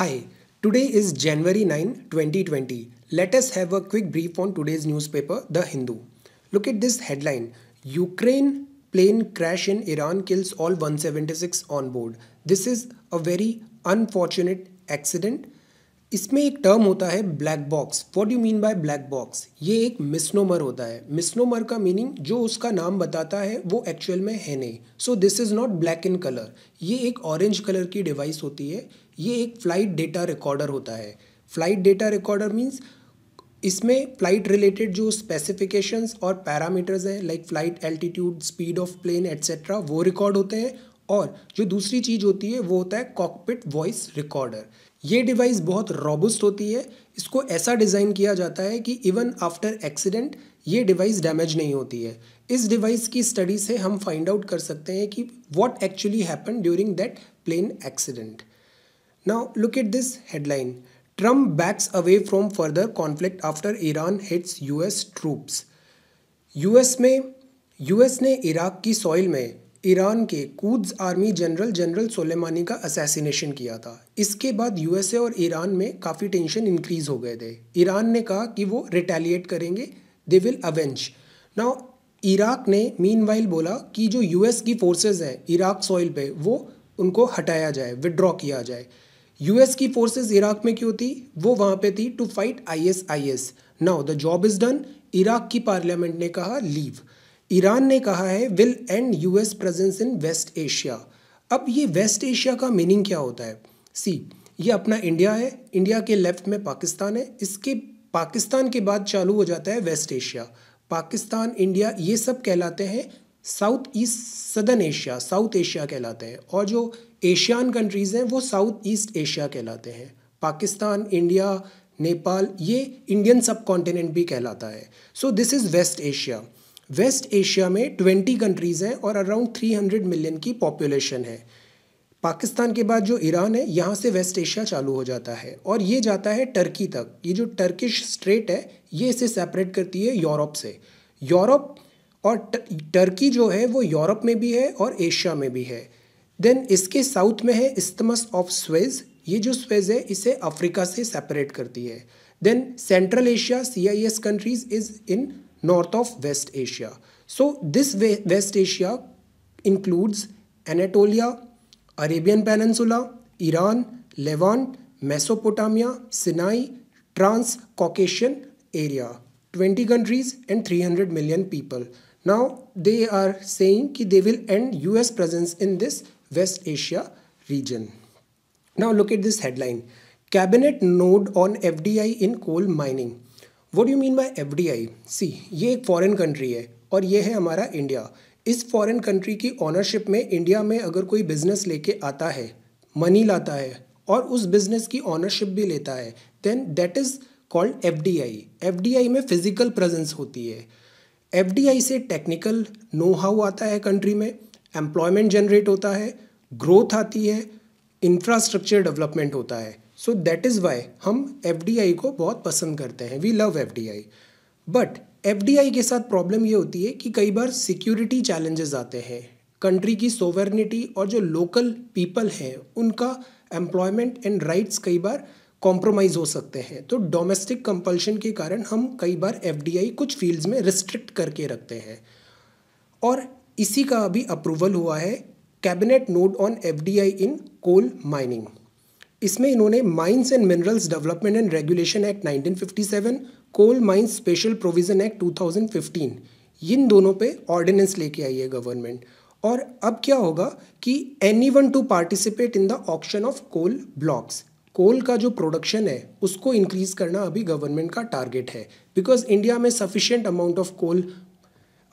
Hi, today is January 9, 2020. Let us have a quick brief on today's newspaper, The Hindu. Look at this headline Ukraine plane crash in Iran kills all 176 on board. This is a very unfortunate accident इसमें एक term होता है black box what you mean by black box ये एक misnomer होता है misnomer का meaning जो उसका नाम बताता है वो एक्चुअल में है नहीं so this is not black in colour ये एक ऑरेंज कलर की डिवाइस होती है ये एक फ़्लाइट डेटा रिकॉर्डर होता है फ़्लाइट डेटा रिकॉर्डर मीन्स इसमें फ़्लाइट रिलेटेड जो स्पेसिफिकेशंस और पैरामीटर्स हैं like flight altitude speed of plane etcetera वो रिकॉर्ड होते हैं और जो दूसरी चीज़ होती है वो होता है कॉकपिट वॉइस रिकॉर्डर ये डिवाइस बहुत रॉबस्ट होती है इसको ऐसा डिज़ाइन किया जाता है कि इवन आफ्टर एक्सीडेंट ये डिवाइस डैमेज नहीं होती है इस डिवाइस की स्टडी से हम फाइंड आउट कर सकते हैं कि what actually happen during that plane accident now look at this headline Trump backs away from further conflict after Iran hits US troops US में यूएस ने इराक की सॉइल में ईरान के Quds army general general Soleimani का assassination किया था इसके बाद यूएसए और ईरान में काफ़ी टेंशन इंक्रीज हो गए थे ईरान ने कहा कि वो रिटेलिएट करेंगे they will avenge now Iraq ने मीन बोला कि जो यूएस की फोर्सेस हैं इराक सॉइल पे वो उनको हटाया जाए विदड्रॉ किया जाए यूएस की फोर्सेस इराक में क्यों थी वो वहाँ पे थी to fight ISIS now the job is done Iraq की पार्लियामेंट ने कहा लीव ईरान ने कहा है will end US presence in West Asia अब ये वेस्ट एशिया का मीनिंग क्या होता है सी ये अपना इंडिया है इंडिया के लेफ्ट में पाकिस्तान है इसके पाकिस्तान के बाद चालू हो जाता है वेस्ट एशिया पाकिस्तान इंडिया ये सब कहलाते हैं south east southern Asia south Asia कहलाते हैं और जो एशियान कंट्रीज़ हैं वो साउथ ईस्ट एशिया कहलाते हैं पाकिस्तान इंडिया नेपाल ये इंडियन सब कॉन्टिनेंट भी कहलाता है so this is West Asia West Asia में ट्वेंटी कंट्रीज़ हैं और अराउंड थ्री हंड्रेड मिलियन की पॉपुलेशन है पाकिस्तान के बाद जो ईरान है यहाँ से वेस्ट एशिया चालू हो जाता है और ये जाता है टर्की तक ये जो टर्किश स्ट्रेट है ये इसे सेपरेट करती है यूरोप से यूरोप और टर्की जो है वो यूरोप में भी है और एशिया में भी है देन इसके साउथ में है इस्तमस ऑफ स्वेज ये जो स्वेज है इसे अफ्रीका से सेपरेट करती है then Central Asia C I S countries is in north of West Asia. So this West Asia includes Anatolia, Arabian Peninsula, Iran, Levant, Mesopotamia, Sinai, Trans-Caucasian area. 20 countries and 300 million people. Now they are saying that they will end US presence in this West Asia region. Now look at this headline. Cabinet node on FDI in coal mining. What you mean by F D I see ये एक foreign country है और ये है हमारा India इस foreign country की ownership में इंडिया में अगर कोई बिजनेस लेके आता है मनी लाता है और उस बिजनेस की ऑनरशिप भी लेता है then that is called F D I F D I में फिजिकल प्रेजेंस होती है एफ डी आई से टेक्निकल नो हाउ आता है कंट्री में एम्प्लॉयमेंट जनरेट होता है ग्रोथ आती है इंफ्रास्ट्रक्चर डेवलपमेंट होता है सो दैट इज़ वाई हम एफ को बहुत पसंद करते हैं we love F but F के साथ प्रॉब्लम ये होती है कि कई बार सिक्योरिटी चैलेंजेस आते हैं कंट्री की सोवर्निटी और जो लोकल पीपल हैं उनका एम्प्लॉयमेंट एंड राइट्स कई बार कॉम्प्रोमाइज़ हो सकते हैं तो डोमेस्टिक कंपल्शन के कारण हम कई बार एफ कुछ फील्ड्स में रिस्ट्रिक्ट करके रखते हैं और इसी का अभी अप्रूवल हुआ है cabinet note on F in coal mining इसमें इन्होंने mines and minerals development and regulation act 1957, coal mines special provision act 2015 इन दोनों पे ऑर्डिनेंस लेके आई है गवर्नमेंट और अब क्या होगा कि any one to participate in the option of coal blocks coal का जो प्रोडक्शन है उसको इंक्रीज़ करना अभी गवर्नमेंट का टारगेट है बिकॉज इंडिया में sufficient amount of coal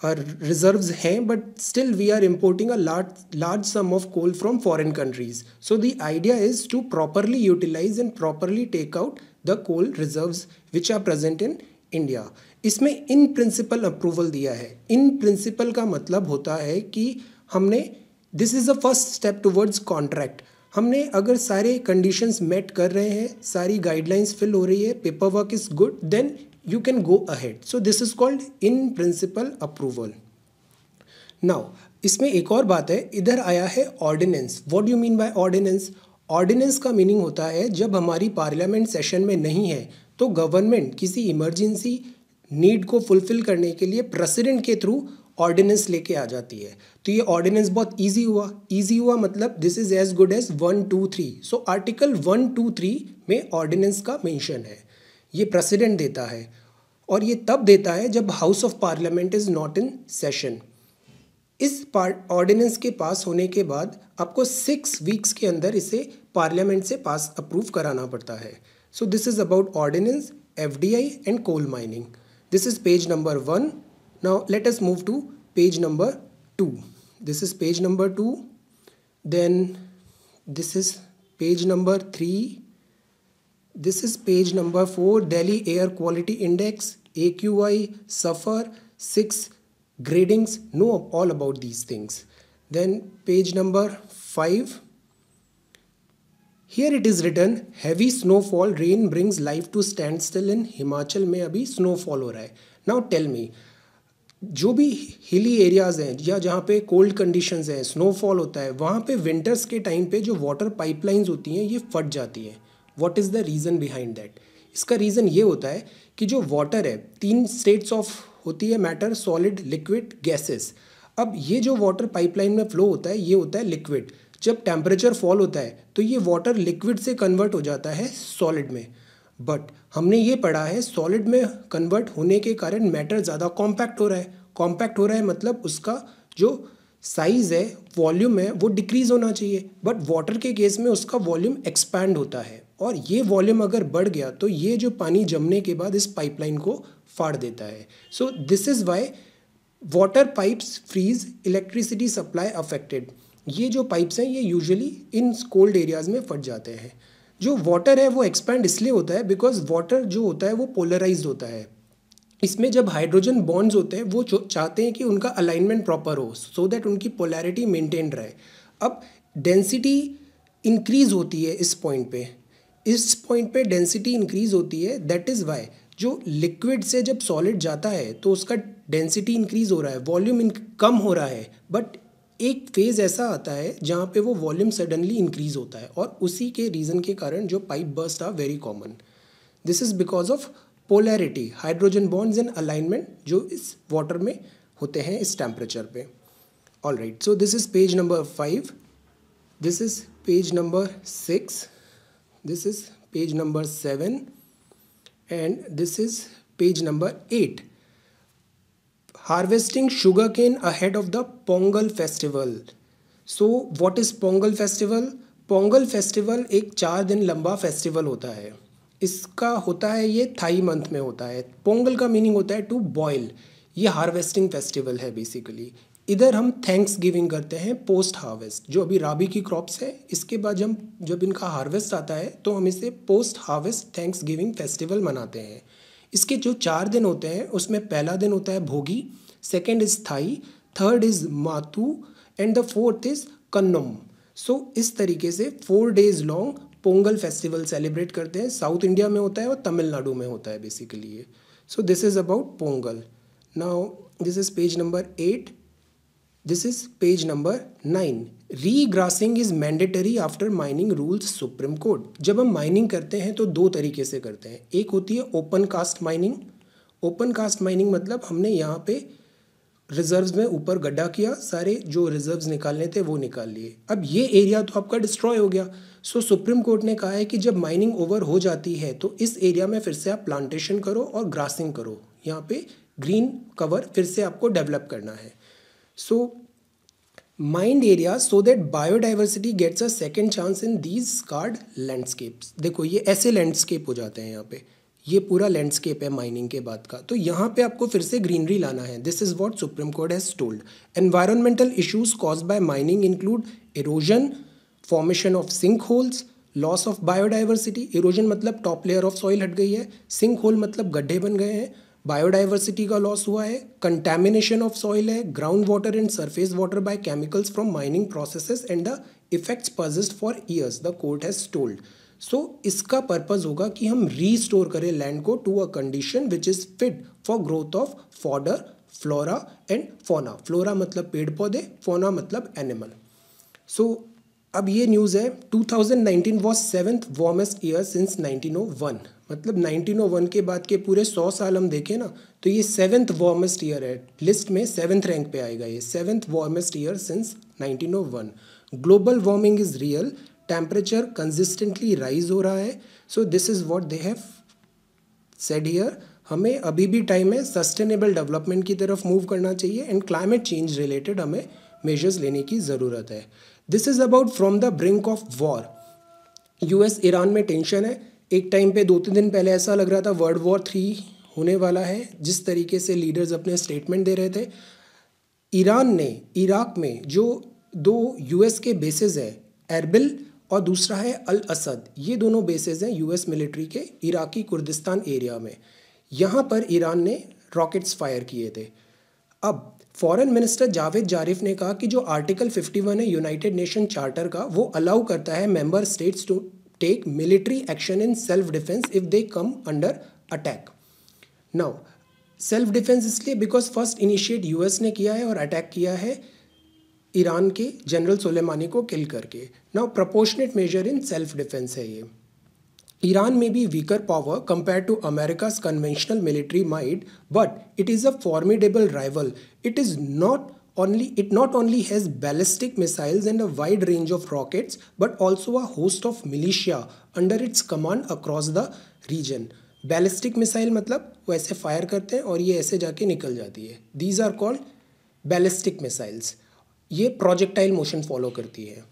reserves हैं but still we are importing a large large sum of coal from foreign countries so the idea is to properly utilize and properly take out the coal reserves which are present in India इसमें in principle approval दिया है in principle का मतलब होता है कि हमने this is the first step towards contract हमने अगर सारे कंडीशंस मेट कर रहे हैं सारी गाइडलाइंस फिल हो रही है paper work is good then you can go ahead so this is called in principle approval now इसमें एक और बात है इधर आया है ordinance what you mean by ordinance ordinance का मीनिंग होता है जब हमारी पार्लियामेंट सेशन में नहीं है तो गवर्नमेंट किसी इमरजेंसी नीड को फुलफिल करने के लिए प्रेसिडेंट के थ्रू ऑर्डिनेंस लेके आ जाती है तो ये ऑर्डिनेंस बहुत इजी हुआ इजी हुआ मतलब this is as good as one two three so article one two three में ऑर्डिनेंस का मेंशन है ये प्रेसिडेंट देता है और ये तब देता है जब house of parliament is not in session इस ऑर्डिनेंस के पास होने के बाद आपको सिक्स वीक्स के अंदर इसे पार्लियामेंट से पास अप्रूव कराना पड़ता है so this is about ordinance F D I and coal mining this is page number one now let us move to page number two this is page number two then this is page number three this is page number four daily air quality index A Q I SAFAR six gradings know all about these things then page number five here it is return heavy snowfall rain brings life to stand still in Himachal में अभी snow fall हो रहा है now tell me जो भी hilly areas हैं या जहाँ पे कोल्ड कंडीशंस हैं स्नोफॉल होता है वहाँ पे विंटर्स के टाइम पे जो वाटर पाइपलाइंस होती हैं ये फट जाती हैं what is the reason behind that इसका रीज़न ये होता है कि जो वाटर है तीन स्टेट्स ऑफ होती है मैटर सॉलिड लिक्विड गैसेस अब ये जो वाटर पाइपलाइन में फ्लो होता है ये होता है लिक्विड जब टेम्परेचर फॉल होता है तो ये वाटर लिक्विड से कन्वर्ट हो जाता है सॉलिड में बट हमने ये पढ़ा है सॉलिड में कन्वर्ट होने के कारण मैटर ज़्यादा कॉम्पैक्ट हो रहा है कॉम्पैक्ट हो रहा है मतलब उसका जो साइज़ है वॉल्यूम है वो डिक्रीज़ होना चाहिए बट वाटर के केस में उसका वॉल्यूम एक्सपैंड होता है और ये वॉल्यूम अगर बढ़ गया तो ये जो पानी जमने के बाद इस पाइपलाइन को फाड़ देता है so this is why water pipes freeze electricity supply affected ये जो पाइप्स हैं ये यूजुअली इन कोल्ड एरियाज़ में फट जाते हैं जो वाटर है वो एक्सपैंड इसलिए होता है बिकॉज वाटर जो होता है वो पोलराइज होता है इसमें जब हाइड्रोजन बॉन्ड्स होते हैं वो चाहते हैं कि उनका अलाइनमेंट प्रॉपर हो सो so दैट उनकी पोलैरिटी मेंटेन रहे अब डेंसिटी इंक्रीज होती है इस पॉइंट पे इस पॉइंट पे डेंसिटी इंक्रीज होती है दैट इज़ वाई जो लिक्विड से जब सॉलिड जाता है तो उसका डेंसिटी इंक्रीज हो रहा है वॉल्यूम कम हो रहा है बट एक फेज़ ऐसा आता है जहाँ पे वो वॉल्यूम सडनली इंक्रीज होता है और उसी के रीज़न के कारण जो pipe burst are very common this is because of polarity hydrogen bonds and alignment जो इस वाटर में होते हैं इस टेम्परेचर पे all right so this is page number five this is page number six this is page number 7 and this is page number 8 harvesting sugarcane ahead of the pongal festival so what is pongal festival Pongal festival एक चार दिन लंबा festival होता है इसका होता है ये थाई मंथ में होता है पोंगल का मीनिंग होता है टू बॉयल ये हार्वेस्टिंग फेस्टिवल है बेसिकली इधर हम थैंक्स गिविंग करते हैं पोस्ट हार्वेस्ट जो अभी राबी की क्रॉप्स है इसके बाद जब जब इनका हार्वेस्ट आता है तो हम इसे post harvest thanksgiving festival मनाते हैं इसके जो चार दिन होते हैं उसमें पहला दिन होता है Bhogi second is Thai third is Mattu and the fourth is Kaanum so इस तरीके से four days long Pongal festival celebrate करते हैं साउथ इंडिया में होता है और तमिलनाडु में होता है बेसिकली ये so this is about Pongal now this is page number eight this is page number nine regrassing is mandatory after mining rules supreme court जब हम माइनिंग करते हैं तो दो तरीके से करते हैं एक होती है open cast mining open cast mining मतलब हमने यहाँ पे रिजर्व्स में ऊपर गड्ढा किया सारे जो रिजर्व्स निकालने थे वो निकाल लिए अब ये एरिया तो आपका डिस्ट्रॉय हो गया सो सुप्रीम कोर्ट ने कहा है कि जब माइनिंग ओवर हो जाती है तो इस एरिया में फिर से आप प्लांटेशन करो और ग्रासिंग करो यहाँ पे ग्रीन कवर फिर से आपको डेवलप करना है so mined areas so that biodiversity gets a second chance in these scarred landscapes देखो ये ऐसे लैंडस्केप हो जाते हैं यहाँ पे ये पूरा लैंडस्केप है माइनिंग के बाद का तो यहाँ पे आपको फिर से ग्रीनरी लाना है this is what supreme court has told environmental issues cause by mining include erosion formation of sink holes loss of biodiversity erosion मतलब टॉप लेयर ऑफ सॉइल हट गई है सिंक होल मतलब गड्ढे बन गए हैं बायोडाइवर्सिटी का लॉस हुआ है कंटेमिनेशन ऑफ सॉइल है ground water and surface water by chemicals from mining processes and the effects persist for years the court has told so इसका पर्पज होगा कि हम रीस्टोर करें लैंड को to a condition which is fit for growth of fodder flora and fauna flora मतलब पेड़ पौधे फोना मतलब एनिमल सो so, अब ये न्यूज़ है 2019 was seventh warmest year since 1901 मतलब 1901 के बाद के पूरे सौ साल हम देखें ना तो ये सेवन्थ वार्मेस्ट ईयर है लिस्ट में सेवन्थ रैंक पे आएगा ये seventh warmest year since 1901 global warming is real temperature consistently rise हो रहा है so this is what they have said year हमें अभी भी टाइम है सस्टेनेबल डेवलपमेंट की तरफ मूव करना चाहिए एंड क्लाइमेट चेंज रिलेटेड हमें मेजर्स लेने की ज़रूरत है this is about from the brink of war US Iran में टेंशन है एक टाइम पे दो तीन दिन पहले ऐसा लग रहा था वर्ल्ड वॉर थ्री होने वाला है जिस तरीके से लीडर्स अपने स्टेटमेंट दे रहे थे ईरान ने इराक में जो दो यूएस के बेसिस है एरबिल और दूसरा है अल असद ये दोनों बेसिस हैं यूएस मिलिट्री के इराकी कुर्दिस्तान एरिया में यहाँ पर ईरान ने रॉकेट्स फायर किए थे अब फॉरेन मिनिस्टर जावेद जारिफ ने कहा कि जो आर्टिकल 51 है यूनाइटेड नेशन चार्टर का वो अलाउ करता है member states to take military action in self defense if they come under attack. Now, self defence इसलिए बिकॉज फर्स्ट इनिशिएट यूएस ने किया है और अटैक किया है ईरान के जनरल सोलेमानी को किल करके now proportionate measure in self defence है ये ईरान में भी weaker power compare to America's conventional military might but it is a formidable rival it is not only it not only has ballistic missiles and a wide range of rockets but also a host of militia under its command across the region ballistic missile मतलब वो ऐसे fire करते हैं और ये ऐसे जाके निकल जाती है these are called ballistic missiles ये प्रोजेक्टाइल मोशन फॉलो करती है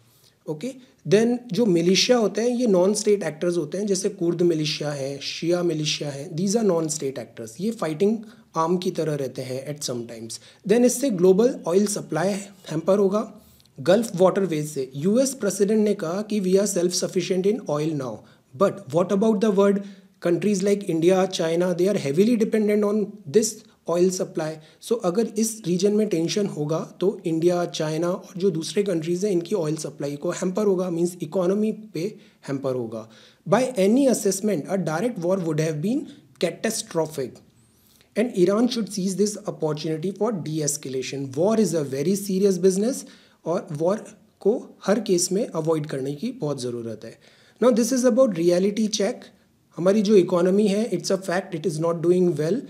ओके okay? देन जो मिलिशिया होते हैं ये नॉन स्टेट एक्टर्स होते हैं जैसे कुर्द मिलिशिया है शिया मिलिशिया है these are non state actors ये फाइटिंग आम की तरह रहते हैं एट सम टाइम्स देन इससे ग्लोबल ऑयल सप्लाई हैम्पर होगा गल्फ वाटरवेज से यूएस प्रेसिडेंट ने कहा कि we are self sufficient in oil now but what about the world countries like India China they are heavily dependent on this oil supply so अगर इस reason में tension होगा तो India China और जो दूसरे कंट्रीज़ हैं इनकी ऑयल सप्लाई को हैम्पर होगा मीन्स इकोनॉमी पे हैम्पर होगा by any assessment a direct war would have been catastrophic And Iran should seize this opportunity for de escalation. War is a very serious business और war को हर case में avoid करने की बहुत ज़रूरत है now this is about reality check हमारी जो इकोनॉमी है it's a fact it is not doing well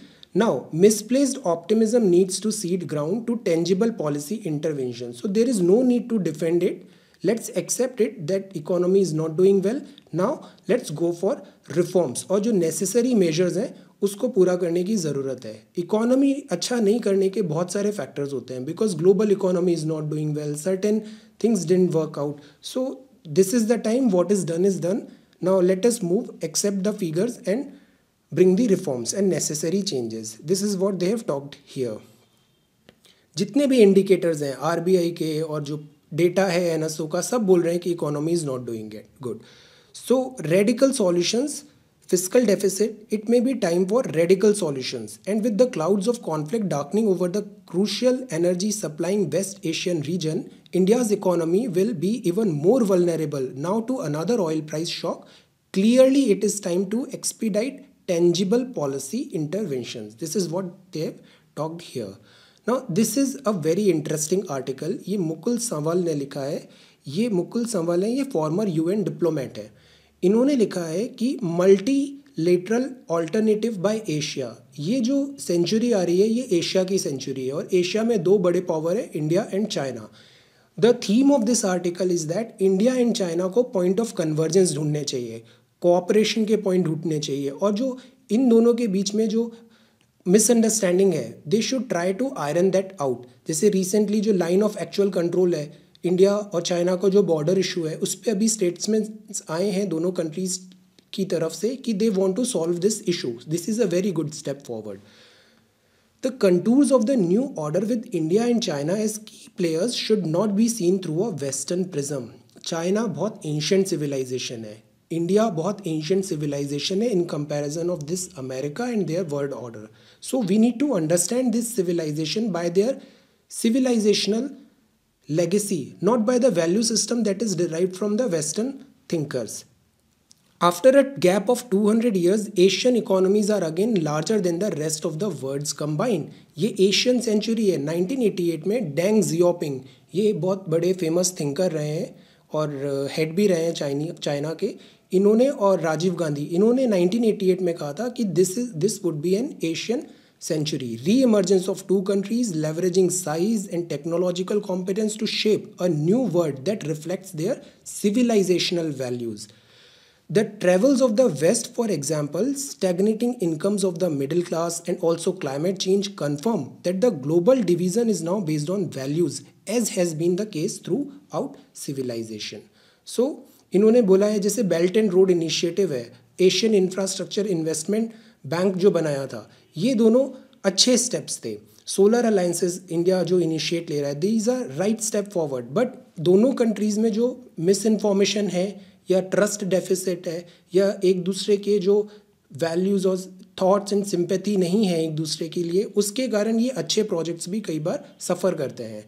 now misplaced optimism needs to cede ground to tangible policy intervention so there is no need to defend it let's accept it that economy is not doing well now let's go for reforms और जो necessary measures हैं उसको पूरा करने की ज़रूरत है economy अच्छा नहीं करने के बहुत सारे फैक्टर्स होते हैं because global economy is not doing well certain things didn't work out so this is the time what is done is done now let us move accept the figures and bring the reforms and necessary changes this is what they have talked here जितने भी indicators हैं are के और जो data है N का सब बोल रहे हैं कि economy is not doing good so radical solutions fiscal deficit, it may be time for radical solutions. And with the clouds of conflict darkening over the crucial energy supplying West Asian region, India's economy will be even more vulnerable now to another oil price shock. Clearly, it is time to expedite tangible policy interventions. This is what they have talked here. Now, this is a very interesting article. ये मुकुल संवाल ने लिखा है ये मुकुल संवाल है former UN diplomat diplomat है इन्होंने लिखा है कि multi lateral alternative by Asia ये जो सेंचुरी आ रही है ये एशिया की सेंचुरी है और एशिया में दो बड़े पावर है India and China the theme of this article is that India and China को पॉइंट ऑफ कन्वर्जेंस ढूंढने चाहिए कोऑपरेशन के पॉइंट ढूंढने चाहिए और जो इन दोनों के बीच में जो मिसअंडरस्टैंडिंग है they should try to iron that out जैसे रिसेंटली जो लाइन ऑफ एक्चुअल कंट्रोल है इंडिया और चाइना का जो बॉर्डर इशू है उस पर अभी स्टेट्स में आए हैं दोनों कंट्रीज की तरफ से कि they want to solve this issue this is a very good step forward the contours of the new order with India and China as key players should not be seen through a western prism China बहुत ancient civilisation है India बहुत ancient civilisation है in comparison of this America and their world order so we need to understand this civilisation by their civilisational legacy, not by the value system that is derived from the Western thinkers. After a gap of 200 years, Asian economies are again larger than the rest of the world's combined. ये Asian century है 1988 में Deng Xiaoping ये बहुत बड़े famous thinker रहे हैं और head भी रहे हैं चाइनी चाइना के इन्होंने और राजीव गांधी इन्होंने 1988 में कहा था कि this is this would be an Asian century. Re-emergence of two countries leveraging size and technological competence to shape a new world that reflects their civilizational values. The travels of the West, for example, stagnating incomes of the middle class and also climate change confirm that the global division is now based on values, as has been the case throughout civilization. So, इन्होंने बोला है जैसे belt and road initiative है Asian infrastructure investment bank जो बनाया था ये दोनों अच्छे स्टेप्स थे सोलर अलाइंसेस इंडिया जो इनिशिएट ले रहा है these are right step forward but दोनों कंट्रीज़ में जो मिस इन्फॉर्मेशन है या ट्रस्ट डेफिसिट है या एक दूसरे के जो वैल्यूज़ और थॉट्स एंड सिंपैथी नहीं है एक दूसरे के लिए उसके कारण ये अच्छे प्रोजेक्ट्स भी कई बार सफ़र करते हैं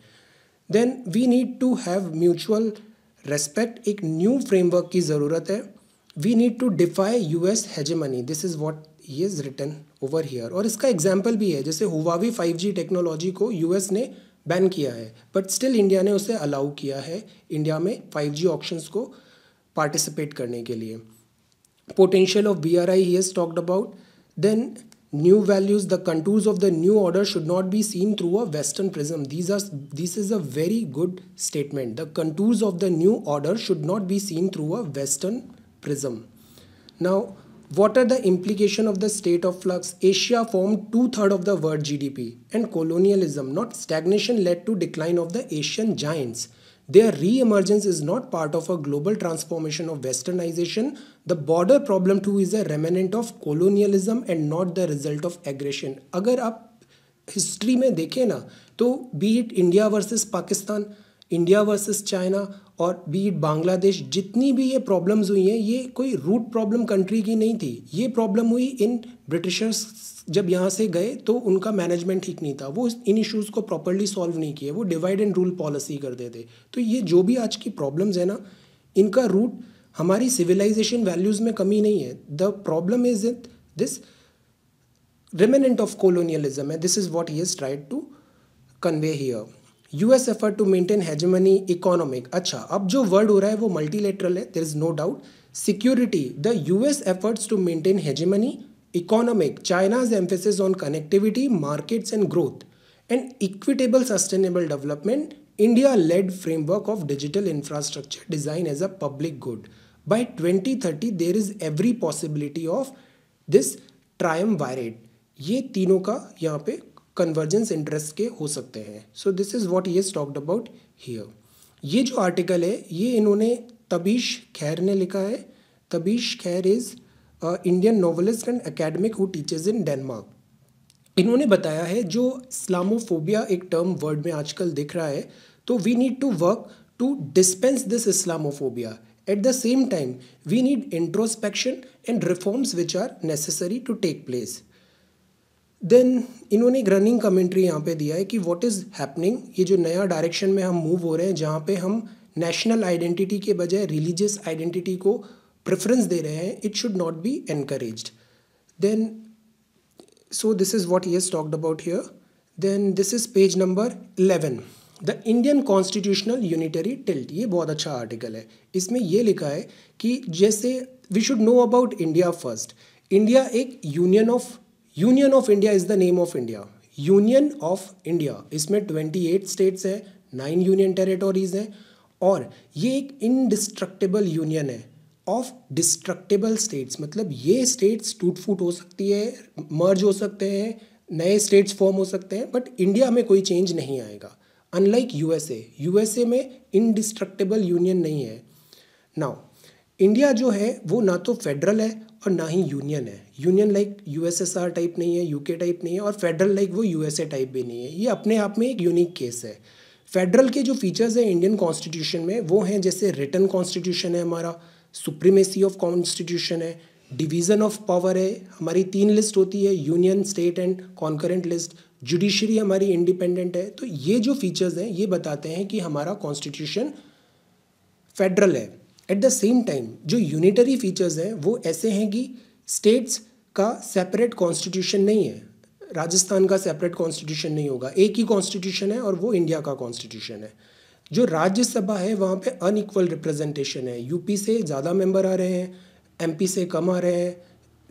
then we need to have mutual respect एक न्यू फ्रेमवर्क की ज़रूरत है we need to defy U S hegemony this is what ये इज रिटर्न ओवर हियर और इसका एग्जाम्पल भी है जैसे हुवावी जी टेक्नोलॉजी को यू एस ने बैन किया है बट स्टिल इंडिया ने उसे अलाउ किया है इंडिया में फाइव जी ऑप्शन को पार्टिसिपेट करने के लिए potential of B R I he talked about then new values the contours of the new order should not be seen through a western prism these are this is a very good statement the contours of the new order should not be seen through a western prism now What are the implication of the state of flux? Asia formed two-thirds of the world GDP and colonialism, not stagnation led to decline of the Asian giants. Their re-emergence is not part of a global transformation of westernization. The border problem too is a remnant of colonialism and not the result of aggression. अगर आप history में देखें ना तो versus Pakistan, India versus China और बीट बांग्लादेश जितनी भी ये प्रॉब्लम्स हुई हैं ये कोई रूट प्रॉब्लम कंट्री की नहीं थी ये प्रॉब्लम हुई इन ब्रिटिशर्स जब यहाँ से गए तो उनका मैनेजमेंट ठीक नहीं था वो इन इश्यूज़ को प्रॉपरली सॉल्व नहीं किए वो डिवाइड एंड रूल पॉलिसी करते थे तो ये जो भी आज की प्रॉब्लम्स है ना इनका रूट हमारी सिविलाइजेशन वैल्यूज़ में कमी नहीं है the problem is in this remnant of colonialism है this is what he is tried to convey here US effort to maintain hegemony economic अच्छा अब जो वर्ड हो रहा है वो मल्टीलेटरल है there is no doubt security the US efforts to maintain hegemony economic China's emphasis on connectivity markets and growth and equitable sustainable development India led framework of digital infrastructure design as a public good thirty 2030 is every possibility of this triumvirate ये तीनों का यहाँ पे convergence interest के हो सकते हैं so this is what ये टॉक्ड अबाउट हियर ये जो आर्टिकल है ये इन्होंने तबीश खैर ने लिखा है Tabish Khair is Indian novelist and academic who teaches in Denmark इन्होंने बताया है जो इस्लामोफोबिया एक टर्म वर्ड में आजकल दिख रहा है तो we need to work to dispense this Islamophobia at the same time we need introspection and reforms which are necessary to take place then इन्होंने एक रनिंग कमेंट्री यहाँ पे दिया है कि व्हाट इज़ हैपनिंग ये जो नया डायरेक्शन में हम मूव हो रहे हैं जहाँ पे हम नेशनल आइडेंटिटी के बजाय रिलीजियस आइडेंटिटी को प्रेफरेंस दे रहे हैं it should not be encourage then so this is what येज talked about here then this is page number eleven the Indian constitutional unitary tilt ये बहुत अच्छा आर्टिकल है इसमें यह लिखा है कि जैसे we should know about India first India एक union of union of India is the name of India union of India इसमें ट्वेंटी एट स्टेट्स है नाइन यूनियन टेरिटोरीज हैं और ये एक इनडिस्ट्रक्टेबल यूनियन है ऑफ डिस्ट्रक्टेबल स्टेट्स मतलब ये स्टेट्स टूट फूट हो सकती है मर्ज हो सकते हैं नए स्टेट्स फॉर्म हो सकते हैं बट इंडिया में कोई चेंज नहीं आएगा unlike U S S A में इनडिस्ट्रक्टेबल यूनियन नहीं है नाउ इंडिया जो है वो ना तो फेडरल है और ना ही यूनियन है यूनियन लाइक यूएसएसआर टाइप नहीं है यूके टाइप नहीं है और फेडरल लाइक वो यूएसए टाइप भी नहीं है ये अपने आप में एक यूनिक केस है फेडरल के जो फीचर्स हैं इंडियन कॉन्स्टिट्यूशन में वो हैं जैसे रिटर्न कॉन्स्टिट्यूशन है हमारा सुप्रीमेसी ऑफ कॉन्स्टिट्यूशन है डिवीज़न ऑफ पावर है हमारी तीन लिस्ट होती है union state and concurrent list judiciary हमारी इंडिपेंडेंट है तो ये जो फीचर्स हैं ये बताते हैं कि हमारा कॉन्स्टिट्यूशन फेडरल है एट द सेम टाइम जो यूनिटरी फीचर्स हैं वो ऐसे हैं कि स्टेट्स का सेपरेट कॉन्स्टिट्यूशन नहीं है राजस्थान का सेपरेट कॉन्स्टिट्यूशन नहीं होगा एक ही कॉन्स्टिट्यूशन है और वो इंडिया का कॉन्स्टिट्यूशन है जो राज्यसभा है वहाँ पे अनइक्वल रिप्रेजेंटेशन है यूपी से ज़्यादा मेंबर आ रहे हैं एमपी से कम आ रहे हैं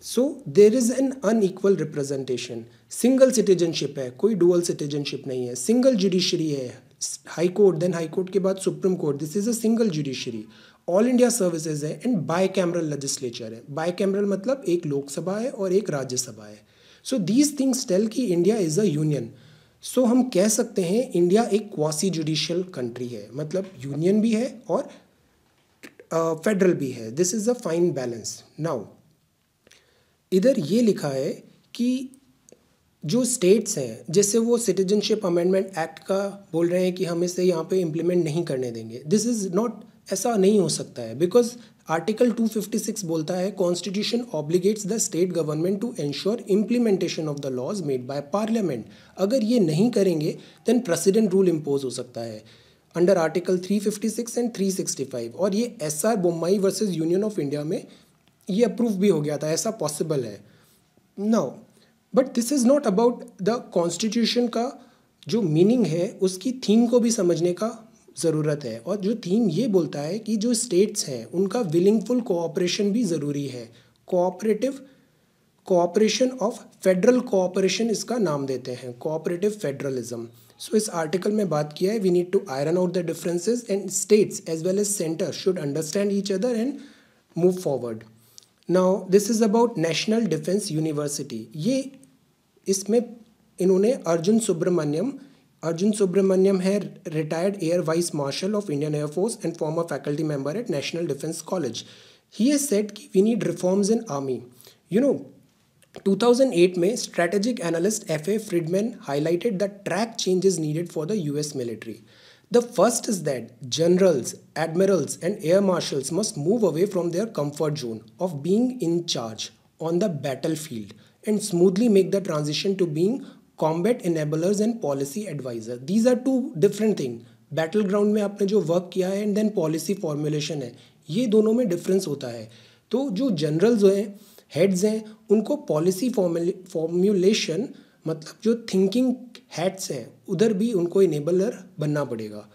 so there is an unequal representation single citizenship है कोई डुअल सिटीजनशिप नहीं है सिंगल जुडिशरी है high court then high court के बाद supreme court this is a single judiciary all India services है एंड बाई कैमरल लेजिस्लेचर है bicameral मतलब एक लोकसभा है और एक राज्यसभा है सो दीज थिंग्स टेल कि India is a union so हम कह सकते हैं इंडिया एक क्वासी जुडिशियल कंट्री है मतलब यूनियन भी है और फेडरल uh, भी है this is a fine balance now इधर ये लिखा है कि जो स्टेट्स हैं जैसे वो सिटीजनशिप अमेंडमेंट एक्ट का बोल रहे हैं कि हम इसे यहाँ पे इम्प्लीमेंट नहीं करने देंगे दिस इज़ नॉट ऐसा नहीं हो सकता है बिकॉज आर्टिकल 256 बोलता है constitution obligates the state government to ensure implementation of the laws made by parliament अगर ये नहीं करेंगे देन प्रेसिडेंट रूल इम्पोज हो सकता है अंडर आर्टिकल 356 एंड 365 और ये S R Bommai versus union of India में ये अप्रूव भी हो गया था ऐसा पॉसिबल है now but this is not about the constitution का जो मीनिंग है उसकी थीम को भी समझने का ज़रूरत है और जो थीम ये बोलता है कि जो स्टेट्स हैं उनका विलिंगफुल कोऑपरेशन भी ज़रूरी है cooperative cooperation of federal cooperation इसका नाम देते हैं कोऑपरेटिव फेडरलिज्म सो इस आर्टिकल में बात किया है we need to iron out the differences and states as well as centre should understand each other and move forward now this is about national defence university ये इसमें इन्होंने अर्जुन सुब्रमण्यम Arjun Subramaniam है retired Air Vice Marshal of Indian Air Force and former faculty member at National Defense College. He has said कि we need reforms in army. You know, 2008 May, strategic analyst F.A. Friedman highlighted that track changes needed for the US military. The first is that generals, admirals, and air marshals must move away from their comfort zone of being in charge on the battlefield and smoothly make the transition to being combat enablers and policy adviser these are two different thing battle ground में आपने जो work किया है and then policy formulation है ये दोनों में difference होता है तो जो जनरल्स हैं हेड्स हैं उनको पॉलिसी फॉर्मुलेशन मतलब जो थिंकिंग हेड्स हैं उधर भी उनको इनेबलर बनना पड़ेगा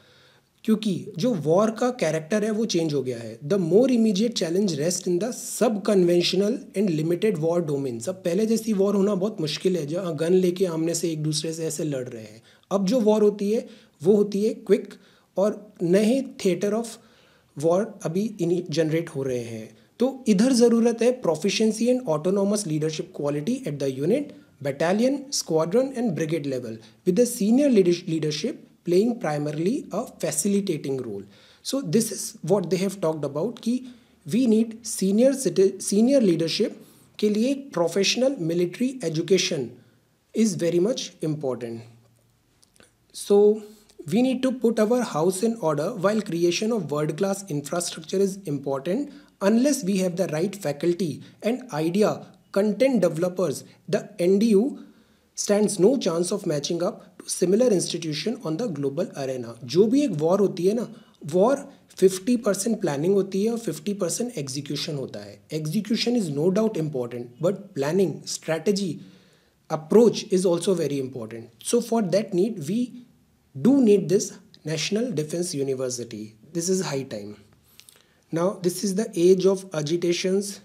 क्योंकि जो वॉर का कैरेक्टर है वो चेंज हो गया है the more immediate challenge rest in the sub conventional and limited war domains अब पहले जैसी वॉर होना बहुत मुश्किल है जहाँ गन लेके आमने से एक दूसरे से ऐसे लड़ रहे हैं अब जो वॉर होती है वो होती है क्विक और नए थिएटर ऑफ वॉर अभी जनरेट हो रहे हैं तो इधर ज़रूरत है proficiency and autonomous leadership quality at the unit battalion squadron and brigade level with the senior leadership playing primarily a facilitating role. So this is what they have talked about कि we need senior senior leadership के professional military education is very much important. So we need to put our house in order while creation of world class infrastructure is important unless we have the right faculty and idea content developers the ndu stands no chance of matching up similar institution on the global arena जो भी एक war होती है ना war 50 percent planning होती है और 50 percent execution होता है execution is no doubt important but planning strategy approach is also very important so for that need we do need this national defence university this is high time now this is the age of agitations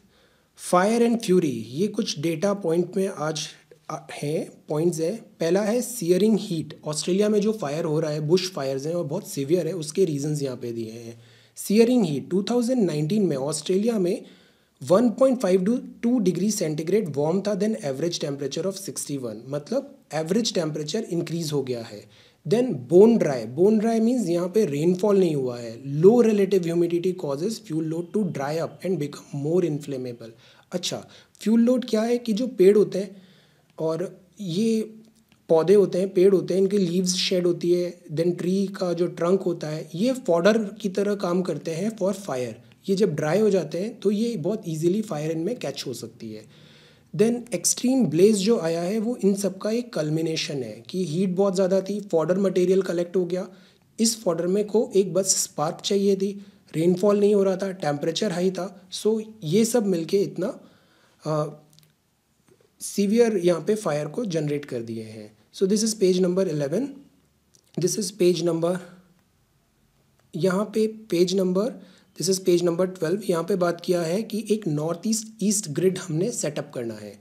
fire and fury ये कुछ data point में आज हैं points है पहला है shearing heat Australia में जो फायर हो रहा है बुश फायर्स हैं और बहुत सीवियर है उसके रीजंस यहाँ पे दिए हैं सियरिंग हीट 2019 में ऑस्ट्रेलिया में 1.5 to two degree centigrade warm था देन एवरेज टेम्परेचर ऑफ 61 मतलब एवरेज टेम्परेचर इंक्रीज हो गया है then bone dry bone dry means यहाँ पे रेनफॉल नहीं हुआ है low relative humidity causes fuel load to dry up and become more inflammable अच्छा फ्यूल लोड क्या है कि जो पेड़ होते हैं और ये पौधे होते हैं पेड़ होते हैं इनकी लीव्स शेड होती है देन ट्री का जो ट्रंक होता है ये फॉडर की तरह काम करते हैं फॉर फायर ये जब ड्राई हो जाते हैं तो ये बहुत ईजिली फायर इनमें कैच हो सकती है देन एक्सट्रीम ब्लेज जो आया है वो इन सब का एक कलमिनेशन है कि हीट बहुत ज़्यादा थी फॉडर मटेरियल कलेक्ट हो गया इस फॉडर में को एक बस स्पार्क चाहिए थी रेनफॉल नहीं हो रहा था टेम्परेचर हाई था सो ये सब मिलके इतना सीवियर यहाँ पे फायर को जनरेट कर दिए हैं so this is page number eleven this is page number यहाँ पे page number this is page number twelve यहाँ पे बात किया है कि एक नॉर्थ ईस्ट ईस्ट ग्रिड हमने सेटअप करना है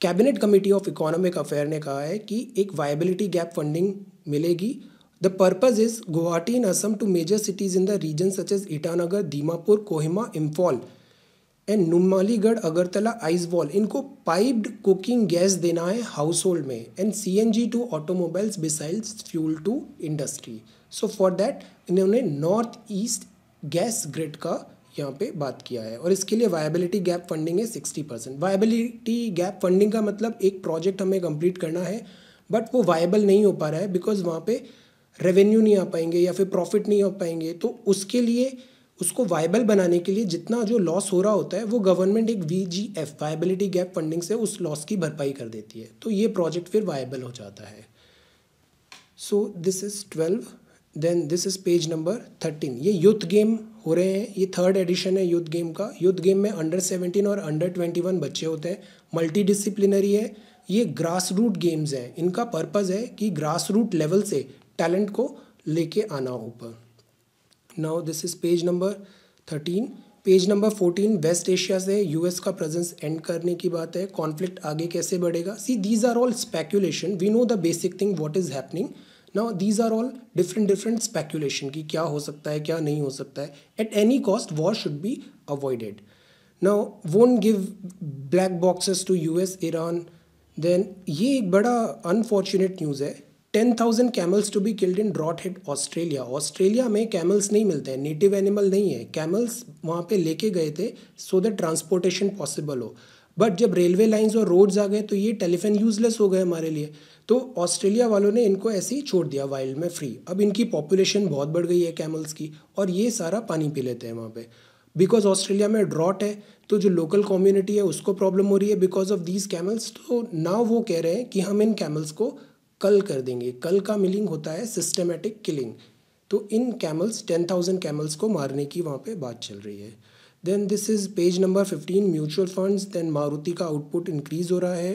cabinet committee of economic affair ने कहा है कि एक वायबिलिटी गैप फंडिंग मिलेगी the purpose is Guwahati in Assam to major cities in the region such as Itanagar Dimapur Kohima Imphal and Numaligarh Agartala Aizawl इनको पाइप्ड कुकिंग गैस देना है हाउस होल्ड में and C N G to automobiles besides fuel to industry so for that इन्होंने north east gas grid का यहाँ पे बात किया है और इसके लिए वायबिलिटी गैप फंडिंग है sixty percent viability gap funding का मतलब एक प्रोजेक्ट हमें कंप्लीट करना है बट वो वायबल नहीं हो पा रहा है बिकॉज वहाँ पे रेवेन्यू नहीं आ पाएंगे या फिर प्रॉफिट नहीं हो पाएंगे तो उसके लिए उसको वायबल बनाने के लिए जितना जो लॉस हो रहा होता है वो गवर्नमेंट एक V G F viability gap funding से उस लॉस की भरपाई कर देती है तो ये प्रोजेक्ट फिर वायबल हो जाता है so this is twelve then this is page number thirteen ये यूथ गेम हो रहे हैं ये थर्ड एडिशन है यूथ गेम का यूथ गेम में अंडर सेवेंटीन और अंडर ट्वेंटी वन बच्चे होते हैं मल्टी डिसिप्लिनरी है ये ग्रास रूट गेम्स हैं इनका पर्पज़ है कि ग्रास रूट लेवल से टैलेंट को लेके आना ऊपर now this is page number thirteen page number fourteen west Asia से यूएस का प्रेजेंस एंड करने की बात है कॉन्फ्लिक्ट आगे कैसे बढ़ेगा see these are all speculation we know the basic thing what is happening now these are all different different speculation की क्या हो सकता है क्या नहीं हो सकता है at any cost war should be avoided now won't give black boxes to US Iran then ये एक बड़ा अनफॉर्चुनेट न्यूज़ है ten thousand camels to be killed in drought hit Australia Australia में कैमल्स नहीं मिलते हैं नेटिव एनिमल नहीं है कैमल्स वहाँ पे लेके गए थे सो दैट ट्रांसपोर्टेशन पॉसिबल हो बट जब रेलवे लाइंस और रोड्स आ गए तो ये टेलीफोन यूजलेस हो गए हमारे लिए तो ऑस्ट्रेलिया वालों ने इनको ऐसे ही छोड़ दिया वाइल्ड में फ्री अब इनकी पॉपुलेशन बहुत बढ़ गई है कैमल्स की और ये सारा पानी पी लेते हैं वहाँ पर बिकॉज ऑस्ट्रेलिया में ड्रॉट है तो जो लोकल कम्युनिटी है उसको प्रॉब्लम हो रही है बिकॉज ऑफ दीज कैमल्स तो ना वो कह रहे हैं कि हम इन कैमल्स को कल कर देंगे कल का मिलिंग होता है सिस्टमेटिक किलिंग तो इन कैमल्स टेन थाउजेंड कैमल्स को मारने की वहाँ पे बात चल रही है then this is page number fifteen mutual funds then Maruti का आउटपुट इंक्रीज़ हो रहा है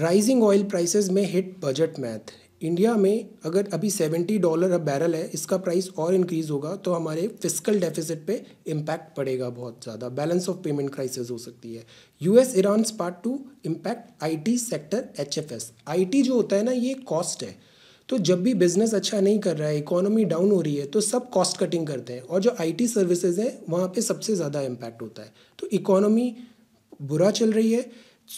राइजिंग ऑयल प्राइसेस में हिट बजट मैथ इंडिया में अगर अभी सेवेंटी डॉलर अब बैरल है इसका प्राइस और इंक्रीज होगा तो हमारे फिजिकल डेफिसिट पे इम्पैक्ट पड़ेगा बहुत ज़्यादा बैलेंस ऑफ पेमेंट क्राइसिस हो सकती है US Iran part two impact IT sector HFS IT जो होता है ना ये कॉस्ट है तो जब भी बिजनेस अच्छा नहीं कर रहा है इकोनॉमी डाउन हो रही है तो सब कॉस्ट कटिंग करते हैं और जो टी सर्विसेज हैं वहाँ पर सबसे ज़्यादा इम्पैक्ट होता है तो इकोनॉमी बुरा चल रही है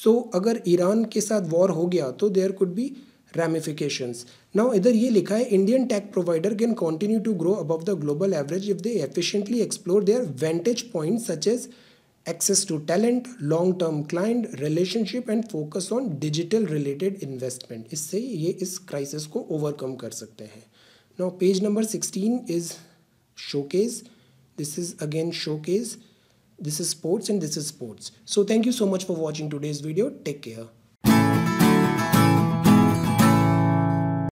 सो so, अगर ईरान के साथ वॉर हो गया तो there could be ramifications. Now इधर ये लिखा है Indian tech provider can continue to grow above the global average if they efficiently explore their vantage points such as access to talent, long-term client relationship and focus on digital related investment. इससे ये इस crisis को overcome कर सकते हैं Now page number 16 is showcase. This is again showcase. This is sports and this is sports. So thank you so much for watching today's video. Take care.